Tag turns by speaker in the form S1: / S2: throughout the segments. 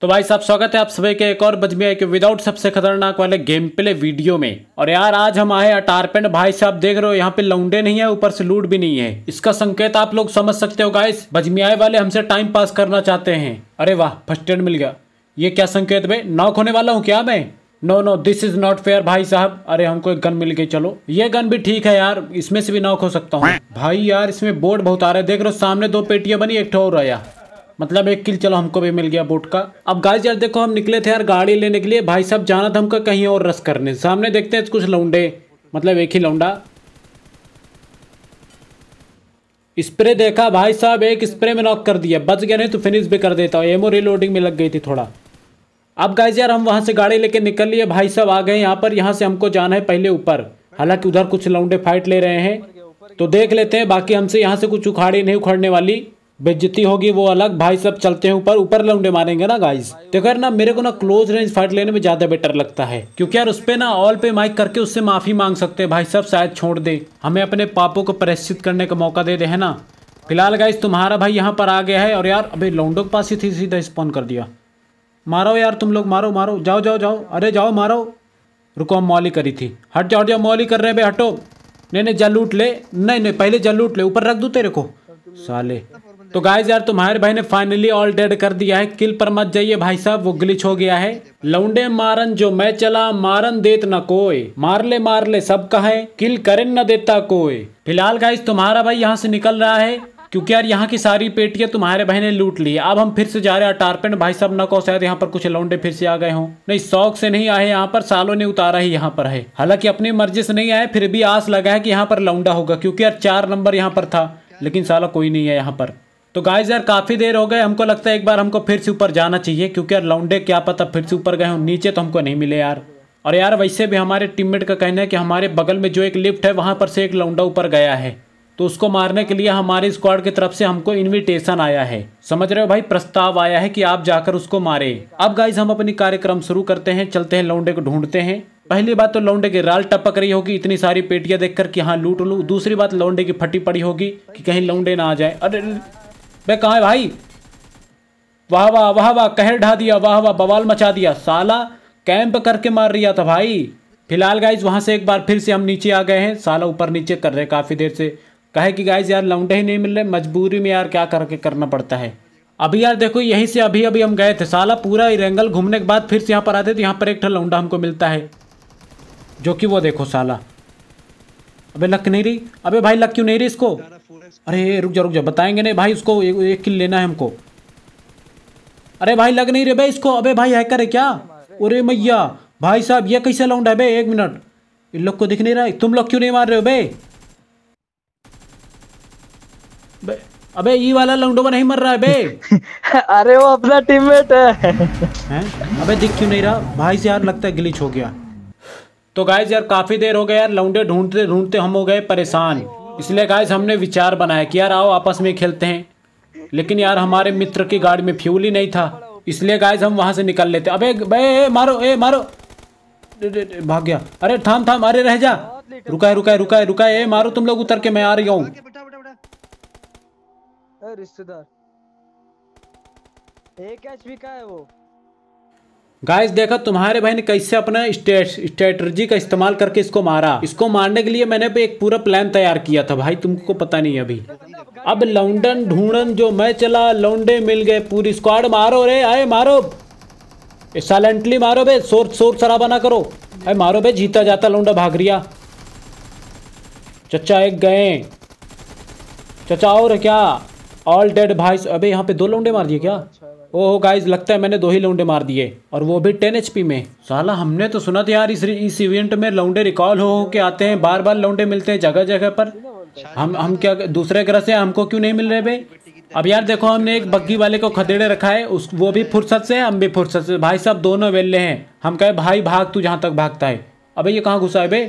S1: तो भाई साहब स्वागत है आप सभी के एक और बजमिया के विदाउट सबसे खतरनाक वाले गेम प्ले वीडियो में और यार आज हम आए अटारपेंट भाई साहब देख रहे हो यहाँ पे लौंडे नहीं है ऊपर से लूट भी नहीं है इसका संकेत आप लोग समझ सकते हो गाइस बजमियाए वाले हमसे टाइम पास करना चाहते हैं अरे वाह फर्स्ट एड मिल गया ये क्या संकेत भाई नॉक होने वाला हूँ क्या मैं no no this is not fair भाई साहब अरे हमको एक गन मिल गई चलो ये गन भी ठीक है यार इसमें से भी नॉक हो सकता हूँ भाई यार इसमें बोर्ड बहुत आ रहा है देख रहे हो सामने दो पेटियां बनी एक ठोर हो रहा है मतलब एक किल चलो हमको भी मिल गया बोट का अब गाइस यार देखो हम निकले थे यार गाड़ी लेने के लिए भाई साहब जाना था हमको कहीं और रस करने सामने देखते हैं कुछ लौंडे मतलब एक ही लौंडा स्प्रे देखा भाई साहब एक स्प्रे में नॉक कर दिया बच गया नहीं तो फिनिश भी कर देता हूँ एमओ रिलोडिंग में लग गई थी थोड़ा अब गाइस यार हम वहाँ से गाड़ी लेके निकल लिए भाई साहब आ गए यहाँ पर यहाँ से हमको जाना है पहले ऊपर हालांकि उधर कुछ लौंडे फाइट ले रहे हैं तो देख लेते हैं बाकी हमसे यहाँ से कुछ उखाड़ी नहीं उखाड़ने वाली बेजती होगी वो अलग भाई सब चलते हैं ऊपर ऊपर लौंडे मारेंगे ना गाइस देखो यार ना मेरे को ना क्लोज रेंज फाइट लेने में ज्यादा बेटर लगता है क्योंकि यार उसपे ना ऑल पे माइक करके उससे माफी मांग सकते हैं भाई सब शायद छोड़ दे हमें अपने पापों को परिश्चित करने का मौका दे दे है ना फिलहाल गाइस तुम्हारा भाई यहाँ पर आ गया है और यार अभी लौंडो के पास ही थी सीधा स्पॉन कर दिया मारो यार तुम लोग मारो मारो जाओ जाओ जाओ अरे जाओ मारो रुको हम मौली करी थी हट जाओ जाओ मौली कर रहे हैं भाई हटो नहीं नहीं जल लूट ले नहीं नहीं पहले जल लूट ले ऊपर रख दू तेरे को साले तो गाइज यार तुम्हारे भाई ने फाइनली ऑल डेड कर दिया है किल पर मत जाइए भाई साहब वो ग्लिच हो गया है लौंडे मारन जो मैं चला मारन देत न कोई मार ले मार ले सब कहे किल करें न देता कोई फिलहाल गाइज तुम्हारा भाई यहाँ से निकल रहा है क्योंकि यार यहाँ की सारी पेटियां तुम्हारे भाई ने लूट ली अब हम फिर से जा रहे हैं टारपेंट भाई साहब न को शायद यहाँ पर कुछ लौंडे फिर से आ गए हो नहीं शौक से नहीं आए यहाँ पर सालों ने उतारा ही यहाँ पर है हालांकि अपनी मर्जी से नहीं आए फिर भी आस लगा है कि यहाँ पर लौंडा होगा क्योंकि यार चार नंबर यहाँ पर था लेकिन साला कोई नहीं है यहाँ पर तो गाइस यार काफ़ी देर हो गए हमको लगता है एक बार हमको फिर से ऊपर जाना चाहिए क्योंकि यार लौंडे क्या पता फिर से ऊपर गए हों नीचे तो हमको नहीं मिले यार और यार वैसे भी हमारे टीममेट का कहना है कि हमारे बगल में जो एक लिफ्ट है वहाँ पर से एक लौंडा ऊपर गया है तो उसको मारने के लिए हमारे स्क्वाड की तरफ से हमको इनविटेशन आया है समझ रहे हो भाई प्रस्ताव आया है कि आप जाकर उसको मारे अब गाइज हम अपनी कार्यक्रम शुरू करते हैं चलते हैं लौंडे को ढूंढते हैं पहली बात तो लौंडे की राल टपक रही होगी इतनी सारी पेटियां देखकर कि हाँ लूट लू दूसरी बात लौंडे की फटी पड़ी होगी कि कहीं लौंडे ना आ जाए अरे वे कहा है भाई वाह वाह वाह वाह कहर ढा दिया वाह वाह बवाल मचा दिया साला कैंप करके मार रिया था भाई फिलहाल गाइज वहां से एक बार फिर से हम नीचे आ गए हैं साला ऊपर नीचे कर रहे काफ़ी देर से कहे कि गाइज यार लौंडे ही नहीं मिल रहे मजबूरी में यार क्या करके करना पड़ता है अभी यार देखो यहीं से अभी अभी हम गए थे साला पूरा इरेंगल घूमने के बाद फिर से यहाँ पर आते थे यहाँ पर एक ठा लौंडा हमको मिलता है जो कि वो देखो साला अबे लक नहीं रही अबे भाई लक क्यों नहीं रही इसको अरे रुक जा रुक जा बताएंगे नहीं भाई उसको एक, एक किल लेना है हमको अरे भाई लग नहीं रही भाई इसको अबे भाई हैकर है क्या अरे मैया भाई साहब ये कैसे लाउंड है भाई एक मिनट इन लोग को दिख नहीं रहा है तुम लोग क्यों नहीं मार रहे हो भाई अबे ये वाला लाउंड नहीं मर रहा है बे अरे वो अपना टीममेट है, है? अबे दिख क्यों नहीं रहा भाई से यार लगता है गिलीच हो गया तो गाइज यार काफ़ी देर हो गया यार लौंडे ढूंढते ढूंढते हम हो गए परेशान इसलिए गाइज हमने विचार बनाया कि यार आओ आपस में खेलते हैं लेकिन यार हमारे मित्र की गाड़ी में फ्यूल ही नहीं था इसलिए गाइज हम वहां से निकल लेते अबे ए मारो ए मारो भाग गया अरे थाम थाम अरे रह जा रुका है रुका है रुका है रुका है ए मारो तुम लोग उतर के मैं आ रही हूँ रिश्तेदार एक एचपी का है वो गाइस देखा तुम्हारे भाई ने कैसे अपना स्ट्रेटर्जी का इस्तेमाल करके इसको मारा इसको मारने के लिए मैंने एक पूरा प्लान तैयार किया था भाई तुमको पता नहीं अभी अब लौंडन ढूंढन जो मैं चला लौंडे मिल गए पूरी स्क्वाड मारो रे आए मारो साइलेंटली मारो बे शोर शोर शराबा ना करो अरे मारो बे जीता जाता लौंडा भाग रिया चचा एक गए चचा और क्या ऑल डेड भाई अबे यहाँ पे दो लौंडे मार दिए क्या ओह गाइज लगता है मैंने दो ही लौंडे मार दिए और वो भी टेन एच में साला हमने तो सुना था यार इस इस इवेंट में लौंडे रिकॉल हो के आते हैं बार बार लौंडे मिलते हैं जगह जगह पर हम हम क्या दूसरे ग्रह से हमको क्यों नहीं मिल रहे भाई अब यार देखो हमने एक बग्गी वाले को खदेड़े रखा है उस वो भी फुर्सत से हम भी फुर्सत से भाई साहब दोनों वेल्ले हैं हम कहे भाई भाग तू जहाँ तक भागता है अबे ये कहाँ घुसा है बे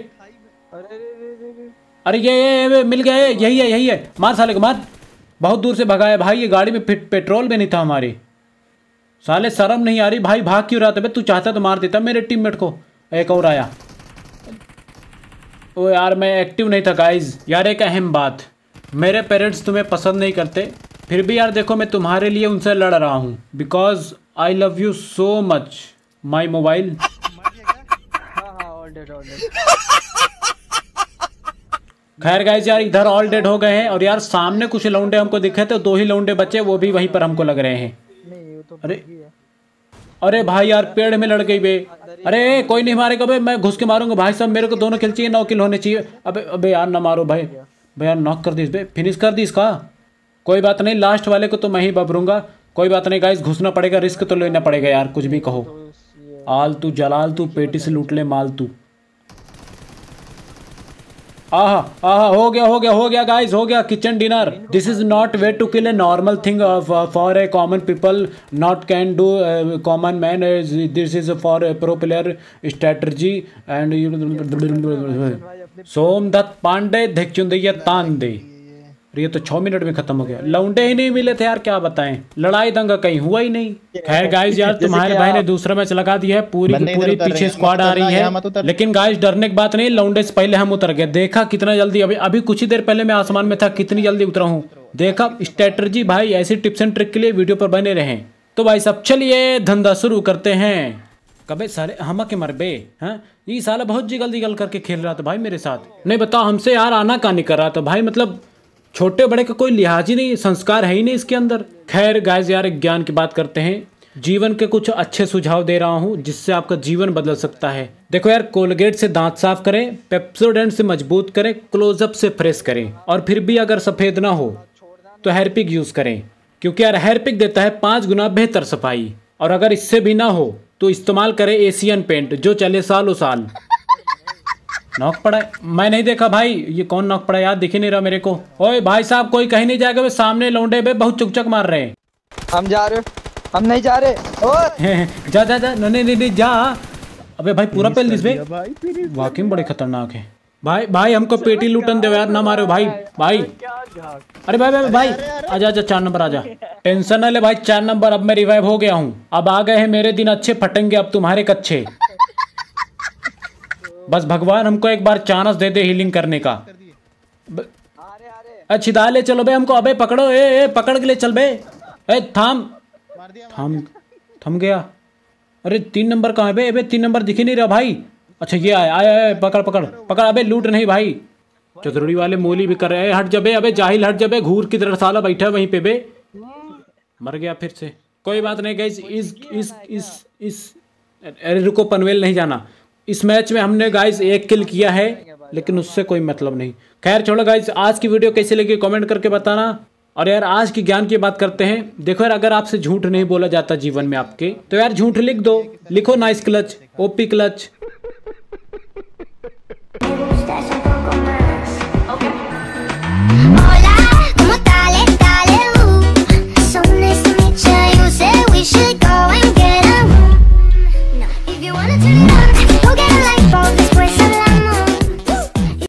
S1: अरे ये, ये, ये मिल गया यही है यही है मार साले को मार बहुत दूर से भगाया भाई ये गाड़ी में पेट्रोल भी नहीं था हमारी साले शर्म नहीं आ रही भाई भाग क्यों रहा था तू चाहता तो मार देता मेरे टीममेट को एक और आया ओ यार मैं एक्टिव नहीं था गाइज यार एक अहम बात मेरे पेरेंट्स तुम्हें पसंद नहीं करते फिर भी यार देखो मैं तुम्हारे लिए उनसे लड़ रहा हूँ because I love you so much my mobile खैर गाइज यार इधर ऑल डेड हो गए हैं और यार सामने कुछ लौंडे हमको दिखे थे दो ही लौंडे बचे वो भी वहीं पर हमको लग रहे हैं तो अरे अरे भाई यार पेड़ में लड़ गई बे अरे कोई नहीं मारेगा भाई मैं घुस के मारूंगा भाई साहब मेरे को दोनों किल चाहिए नौ किल होने चाहिए अबे अबे यार ना मारो भाई भाई यार नॉक कर दी इस फिनिश कर दी इसका कोई बात नहीं लास्ट वाले को तो मैं ही बबरूंगा कोई बात नहीं गाइस घुसना पड़ेगा रिस्क तो लेना पड़ेगा यार कुछ भी कहो तो आल तू जलाल तू पेटी से लूट ले माल तू आह आह हो गया हो गया हो गया गाइस हो गया kitchen dinner this is not way to kill a normal thing for a common people not can do common man this is for a pro player strategy and Somdatt Pandey धिक्चुंदे तान दे और ये तो छह मिनट में खत्म हो गया लौंडे ही नहीं मिले थे यार क्या बताएं लड़ाई दंगा कहीं हुआ ही नहीं खैर गाइस यार तुम्हारे भाई ने दूसरा मैच लगा दिया है पूरी की पूरी पीछे स्क्वाड आ रही है तो लेकिन गाइस डरने की बात नहीं लौंडे से पहले हम उतर गए देखा कितना जल्दी अभी अभी कुछ ही देर पहले मैं आसमान में था कितनी जल्दी उतरा हूँ देखा स्ट्रेटर्जी भाई ऐसी टिप्स एंड ट्रिक के लिए वीडियो पर बने रहे तो भाई सब चलिए धंधा शुरू करते हैं कबे सारे हम के मर बे हाँ ये साला बहुत जिगल गल करके खेल रहा था भाई मेरे साथ नहीं बताओ हमसे यार आना नहीं कर रहा था भाई मतलब छोटे बड़े का कोई लिहाज ही नहीं संस्कार है ही नहीं इसके अंदर खैर गाय यार ज्ञान की बात करते हैं जीवन के कुछ अच्छे सुझाव दे रहा हूँ जिससे आपका जीवन बदल सकता है देखो यार कोलगेट से दांत साफ करें पेप्सोडेंट से मजबूत करें क्लोजअप से फ्रेश करें और फिर भी अगर सफ़ेद ना हो तो हेयरपिक यूज़ करें क्योंकि यार हेयरपिक देता है पांच गुना बेहतर सफाई और अगर इससे भी ना हो तो इस्तेमाल करें एशियन पेंट जो चले सालों साल नॉक पड़ा है मैं नहीं देखा भाई ये कौन नॉक पड़ा यार दिख ही नहीं रहा मेरे को ओए भाई साहब कोई कहीं नहीं जाएगा भाई सामने लौंडे पे बहुत चुकचक मार रहे हैं हम जा रहे हम नहीं जा रहे जा जा जा नहीं नहीं नहीं जा अबे भाई पूरा पहले इसमें वाकई बड़े खतरनाक है भाई भाई हमको पेटी लूटन दे यार ना मारो भाई भाई अरे भाई भाई भाई आजा आजा चार नंबर आजा टेंशन ना ले भाई चार नंबर अब मैं रिवाइव हो गया हूँ अब आ गए हैं मेरे दिन अच्छे फटेंगे अब तुम्हारे कच्चे बस भगवान हमको एक बार चांस दे दे हीलिंग करने का अच्छी दाले चलो भाई हमको अबे पकड़ो ए ए पकड़ के ले चल बे ए थाम थाम थम गया अरे तीन नंबर कहाँ है बे अबे तीन नंबर दिखी नहीं रहा भाई अच्छा ये आया आया आया पकड़ पकड़ पकड़ अबे लूट नहीं भाई चतुरी वाले मोली भी कर रहे हैं हट जबे अबे जाहिल हट जबे घूर की तरह साला बैठा है वहीं पे बे मर गया फिर से कोई बात नहीं गई इस इस इस इस अरे रुको पनवेल नहीं जाना इस मैच में हमने गाइस एक किल किया है लेकिन उससे कोई मतलब नहीं खैर छोड़ो गाइस आज की वीडियो कैसे लगी कमेंट करके बताना और यार आज की ज्ञान की बात करते हैं देखो यार अगर आपसे झूठ नहीं बोला जाता जीवन में आपके तो यार झूठ लिख दो लिखो नाइस क्लच ओपी क्लच